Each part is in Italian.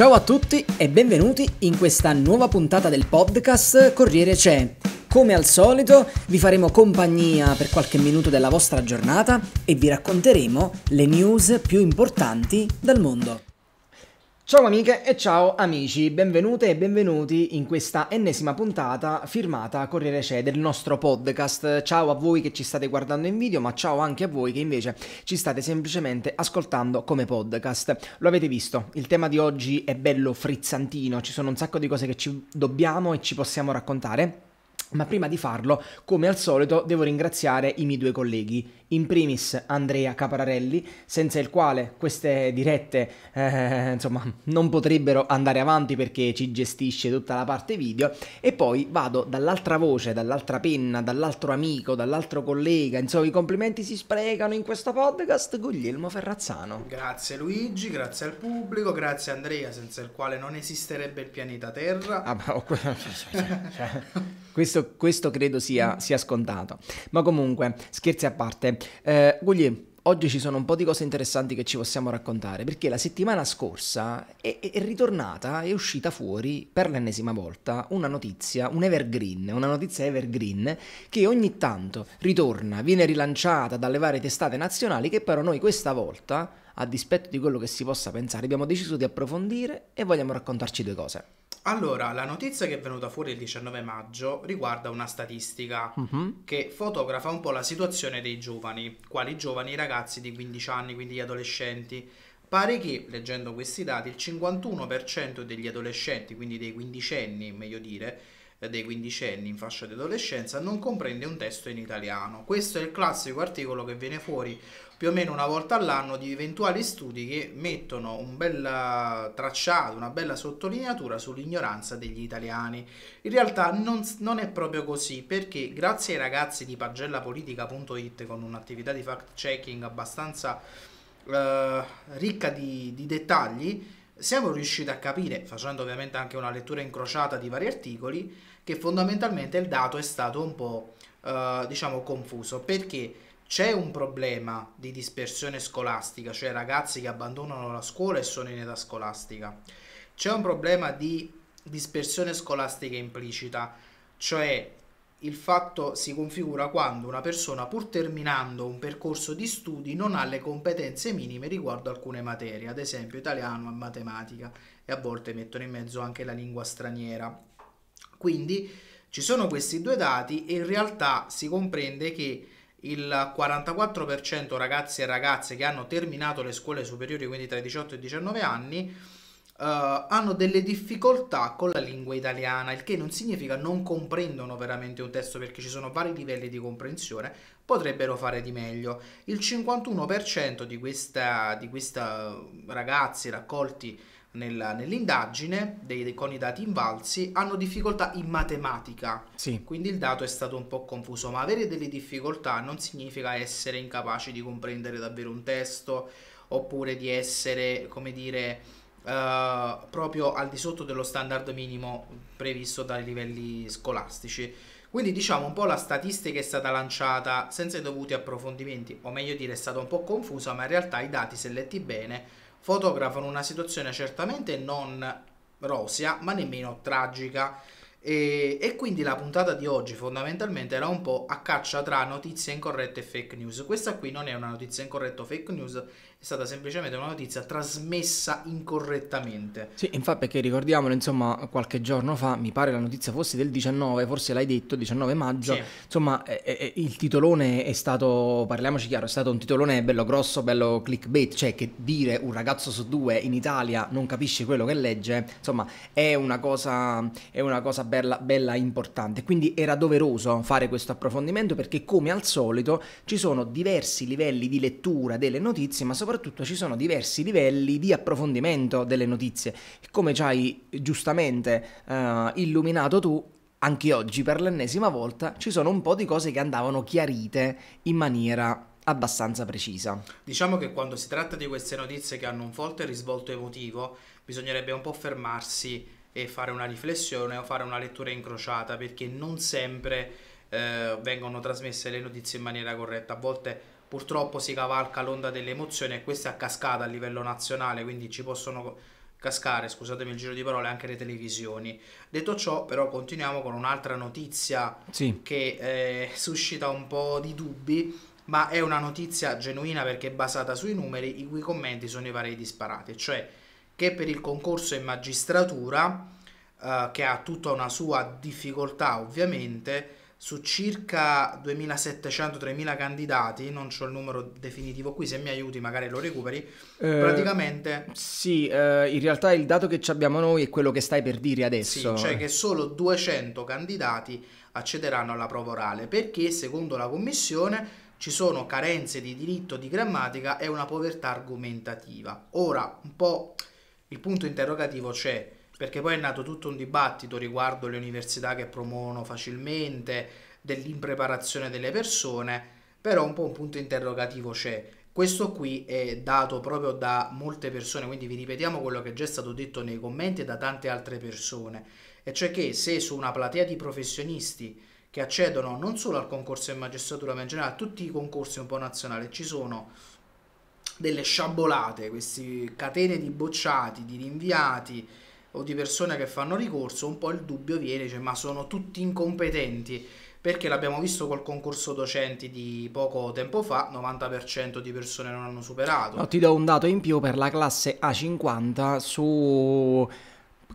Ciao a tutti e benvenuti in questa nuova puntata del podcast Corriere C'è. Come al solito vi faremo compagnia per qualche minuto della vostra giornata e vi racconteremo le news più importanti dal mondo. Ciao amiche e ciao amici, benvenute e benvenuti in questa ennesima puntata firmata Corriere C'è del nostro podcast. Ciao a voi che ci state guardando in video, ma ciao anche a voi che invece ci state semplicemente ascoltando come podcast. Lo avete visto, il tema di oggi è bello frizzantino, ci sono un sacco di cose che ci dobbiamo e ci possiamo raccontare ma prima di farlo, come al solito, devo ringraziare i miei due colleghi. In primis Andrea Capararelli, senza il quale queste dirette eh, insomma, non potrebbero andare avanti perché ci gestisce tutta la parte video. E poi vado dall'altra voce, dall'altra penna, dall'altro amico, dall'altro collega. Insomma, i complimenti si sprecano in questo podcast. Guglielmo Ferrazzano. Grazie Luigi, grazie al pubblico, grazie Andrea, senza il quale non esisterebbe il pianeta Terra. Ah, ma ho... quello. Cioè, cioè, questo, questo credo sia, mm. sia, scontato. Ma comunque, scherzi a parte, eh, Guglielmo, oggi ci sono un po' di cose interessanti che ci possiamo raccontare, perché la settimana scorsa è, è, ritornata, è uscita fuori per l'ennesima volta una notizia, un evergreen, una notizia evergreen che ogni tanto ritorna, viene rilanciata dalle varie testate nazionali che però noi questa volta, a dispetto di quello che si possa pensare, abbiamo deciso di approfondire e vogliamo raccontarci due cose. Allora, la notizia che è venuta fuori il 19 maggio riguarda una statistica uh-huh. che fotografa un po' la situazione dei giovani, quali giovani ragazzi di 15 anni, quindi gli adolescenti. Pare che, leggendo questi dati, il 51% degli adolescenti, quindi dei quindicenni, meglio dire, dei quindicenni in fascia di adolescenza non comprende un testo in italiano. Questo è il classico articolo che viene fuori più o meno una volta all'anno di eventuali studi che mettono un bel eh, tracciato, una bella sottolineatura sull'ignoranza degli italiani. In realtà non, non, è proprio così perché grazie ai ragazzi di pagellapolitica.it con un'attività di fact checking abbastanza eh, ricca di, di dettagli siamo riusciti a capire, facendo ovviamente anche una lettura incrociata di vari articoli, che fondamentalmente il dato è stato un po' eh, diciamo confuso perché c'è un problema di dispersione scolastica, cioè ragazzi che abbandonano la scuola e sono in età scolastica. C'è un problema di dispersione scolastica implicita, cioè il fatto si configura quando una persona, pur terminando un percorso di studi, non ha le competenze minime riguardo alcune materie, ad esempio italiano e matematica, e a volte mettono in mezzo anche la lingua straniera. Quindi ci sono questi due dati e in realtà si comprende che il 44% ragazzi e ragazze che hanno terminato le scuole superiori, quindi tra i 18 e i 19 anni, eh, hanno delle difficoltà con la lingua italiana, il che non significa non comprendono veramente un testo perché ci sono vari livelli di comprensione, potrebbero fare di meglio. Il 51% di questa, di questa eh, ragazzi raccolti nella, nell'indagine dei, dei, con i dati invalsi hanno difficoltà in matematica. Sì. Quindi il dato è stato un po' confuso, ma avere delle difficoltà non significa essere incapaci di comprendere davvero un testo oppure di essere, come dire, eh, proprio al di sotto dello standard minimo previsto dai livelli scolastici. Quindi diciamo un po' la statistica è stata lanciata senza i dovuti approfondimenti, o meglio dire è stata un po' confusa, ma in realtà i dati, se letti bene, fotografano una situazione certamente non rosea, ma nemmeno tragica. E, e, quindi la puntata di oggi fondamentalmente era un po' a caccia tra notizie incorrette e fake news. Questa qui non è una notizia incorretta o fake news, è stata semplicemente una notizia trasmessa incorrettamente. Sì, infatti perché ricordiamolo, insomma, qualche giorno fa, mi pare la notizia fosse del 19, forse l'hai detto, 19 maggio, sì. insomma, è, eh, è, eh, eh, il titolone è stato, parliamoci chiaro, è stato un titolone bello grosso, bello clickbait, cioè che dire un ragazzo su due in Italia non capisce quello che legge, insomma, è una cosa, è una cosa bella, bella importante. Quindi era doveroso fare questo approfondimento perché come al solito ci sono diversi livelli di lettura delle notizie, ma soprattutto soprattutto ci sono diversi livelli di approfondimento delle notizie. Come ci hai giustamente eh, illuminato tu, anche oggi per l'ennesima volta ci sono un po' di cose che andavano chiarite in maniera abbastanza precisa. Diciamo che quando si tratta di queste notizie che hanno un forte risvolto emotivo, bisognerebbe un po' fermarsi e fare una riflessione o fare una lettura incrociata perché non sempre eh, vengono trasmesse le notizie in maniera corretta, a volte purtroppo si cavalca l'onda delle emozioni e questa è a cascata a livello nazionale, quindi ci possono cascare, scusatemi il giro di parole, anche le televisioni. Detto ciò, però, continuiamo con un'altra notizia sì. che eh, suscita un po' di dubbi, ma è una notizia genuina perché è basata sui numeri, i cui commenti sono i vari disparati, cioè che per il concorso in magistratura, eh, che ha tutta una sua difficoltà ovviamente, su circa 2700-3000 candidati, non ho il numero definitivo qui, se mi aiuti magari lo recuperi, eh, praticamente... Sì, eh, in realtà il dato che abbiamo noi è quello che stai per dire adesso. Sì, cioè che solo 200 candidati accederanno alla prova orale, perché secondo la Commissione ci sono carenze di diritto di grammatica e una povertà argomentativa. Ora, un po' il punto interrogativo c'è perché poi è nato tutto un dibattito riguardo le università che promuovono facilmente, dell'impreparazione delle persone, però un po' un punto interrogativo c'è. Questo qui è dato proprio da molte persone, quindi vi ripetiamo quello che è già stato detto nei commenti e da tante altre persone, e cioè che se su una platea di professionisti che accedono non solo al concorso in magistratura, ma in generale a tutti i concorsi un po' nazionali, ci sono delle sciabolate, queste catene di bocciati, di rinviati, o di persone che fanno ricorso, un po' il dubbio viene, cioè, ma sono tutti incompetenti, perché l'abbiamo visto col concorso docenti di poco tempo fa, 90% di persone non hanno superato. No, ti do un dato in più per la classe A50 su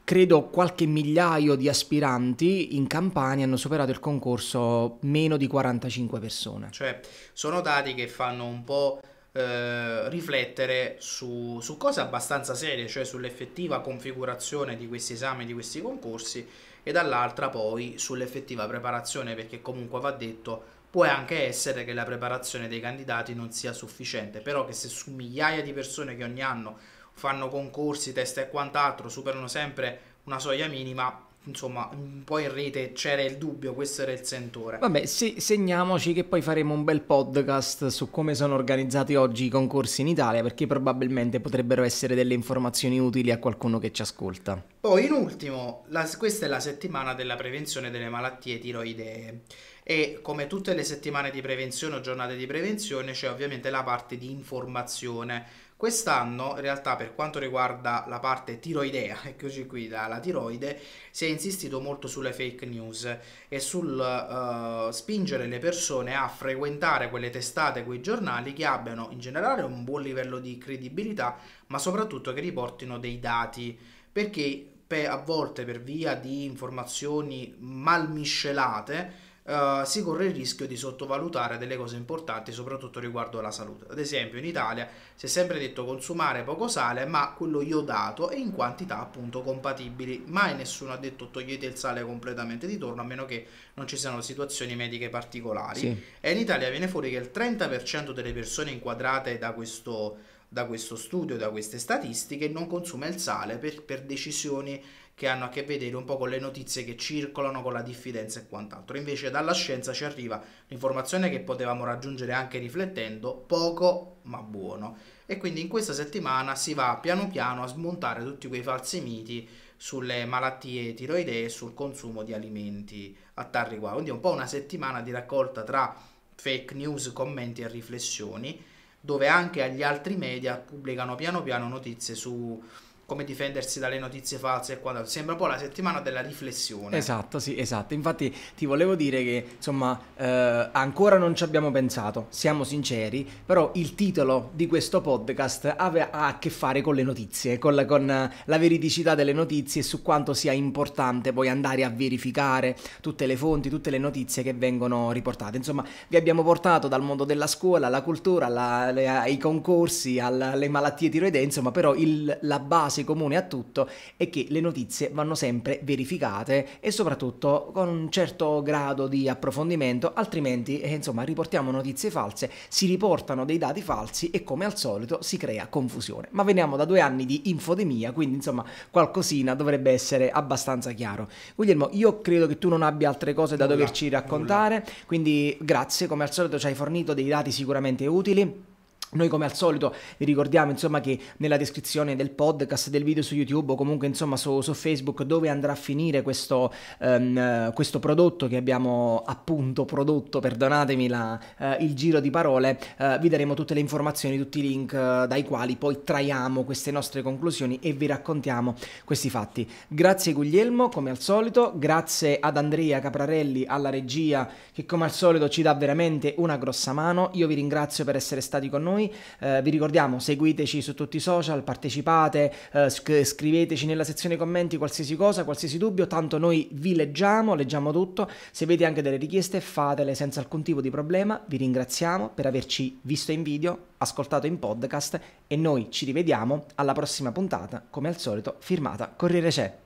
credo qualche migliaio di aspiranti in Campania hanno superato il concorso meno di 45 persone. Cioè, sono dati che fanno un po' Eh, riflettere su, su cose abbastanza serie, cioè sull'effettiva configurazione di questi esami, di questi concorsi e dall'altra poi sull'effettiva preparazione perché comunque va detto può anche essere che la preparazione dei candidati non sia sufficiente, però che se su migliaia di persone che ogni anno fanno concorsi, test e quant'altro superano sempre una soglia minima, insomma, un po' in rete c'era il dubbio, questo era il sentore. Vabbè, se, segniamoci che poi faremo un bel podcast su come sono organizzati oggi i concorsi in Italia, perché probabilmente potrebbero essere delle informazioni utili a qualcuno che ci ascolta. Poi, in ultimo, la, questa è la settimana della prevenzione delle malattie tiroidee. E come tutte le settimane di prevenzione o giornate di prevenzione c'è ovviamente la parte di informazione Quest'anno, in realtà, per quanto riguarda la parte tiroidea, eccoci qui dalla tiroide, si è insistito molto sulle fake news e sul uh, spingere le persone a frequentare quelle testate, quei giornali che abbiano in generale un buon livello di credibilità, ma soprattutto che riportino dei dati. Perché per, a volte per via di informazioni mal miscelate eh, si corre il rischio di sottovalutare delle cose importanti, soprattutto riguardo alla salute. Ad esempio, in Italia si è sempre detto consumare poco sale, ma quello iodato e in quantità appunto compatibili. Mai nessuno ha detto togliete il sale completamente di torno, a meno che non ci siano situazioni mediche particolari. Sì. E in Italia viene fuori che il 30% delle persone inquadrate da questo da questo studio, da queste statistiche, non consuma il sale per, per decisioni che hanno a che vedere un po' con le notizie che circolano, con la diffidenza e quant'altro. Invece dalla scienza ci arriva l'informazione che potevamo raggiungere anche riflettendo, poco ma buono. E quindi in questa settimana si va piano piano a smontare tutti quei falsi miti sulle malattie tiroidee e sul consumo di alimenti a tal riguardo. Quindi è un po' una settimana di raccolta tra fake news, commenti e riflessioni dove anche agli altri media pubblicano piano piano notizie su come difendersi dalle notizie false e quando sembra un po' la settimana della riflessione. Esatto, sì, esatto. Infatti ti volevo dire che insomma eh, ancora non ci abbiamo pensato, siamo sinceri, però il titolo di questo podcast ha a che fare con le notizie, con la, con la veridicità delle notizie e su quanto sia importante poi andare a verificare tutte le fonti, tutte le notizie che vengono riportate. Insomma, vi abbiamo portato dal mondo della scuola, alla cultura, alla, alle, ai concorsi, alla, alle malattie tiroidee, insomma, però il, la base base comune a tutto è che le notizie vanno sempre verificate e soprattutto con un certo grado di approfondimento, altrimenti eh, insomma riportiamo notizie false, si riportano dei dati falsi e come al solito si crea confusione. Ma veniamo da due anni di infodemia, quindi insomma qualcosina dovrebbe essere abbastanza chiaro. Guglielmo, io credo che tu non abbia altre cose da nulla, doverci raccontare, nulla. quindi grazie, come al solito ci hai fornito dei dati sicuramente utili. Noi come al solito vi ricordiamo insomma che nella descrizione del podcast, del video su YouTube o comunque insomma su, su Facebook dove andrà a finire questo, um, questo, prodotto che abbiamo appunto prodotto, perdonatemi la, uh, il giro di parole, uh, vi daremo tutte le informazioni, tutti i link uh, dai quali poi traiamo queste nostre conclusioni e vi raccontiamo questi fatti. Grazie Guglielmo come al solito, grazie ad Andrea Caprarelli alla regia che come al solito ci dà veramente una grossa mano, io vi ringrazio per essere stati con noi noi. Eh, vi ricordiamo, seguiteci su tutti i social, partecipate, eh, scriveteci nella sezione commenti qualsiasi cosa, qualsiasi dubbio, tanto noi vi leggiamo, leggiamo tutto. Se avete anche delle richieste fatele senza alcun tipo di problema. Vi ringraziamo per averci visto in video, ascoltato in podcast e noi ci rivediamo alla prossima puntata, come al solito firmata Corriere C'è.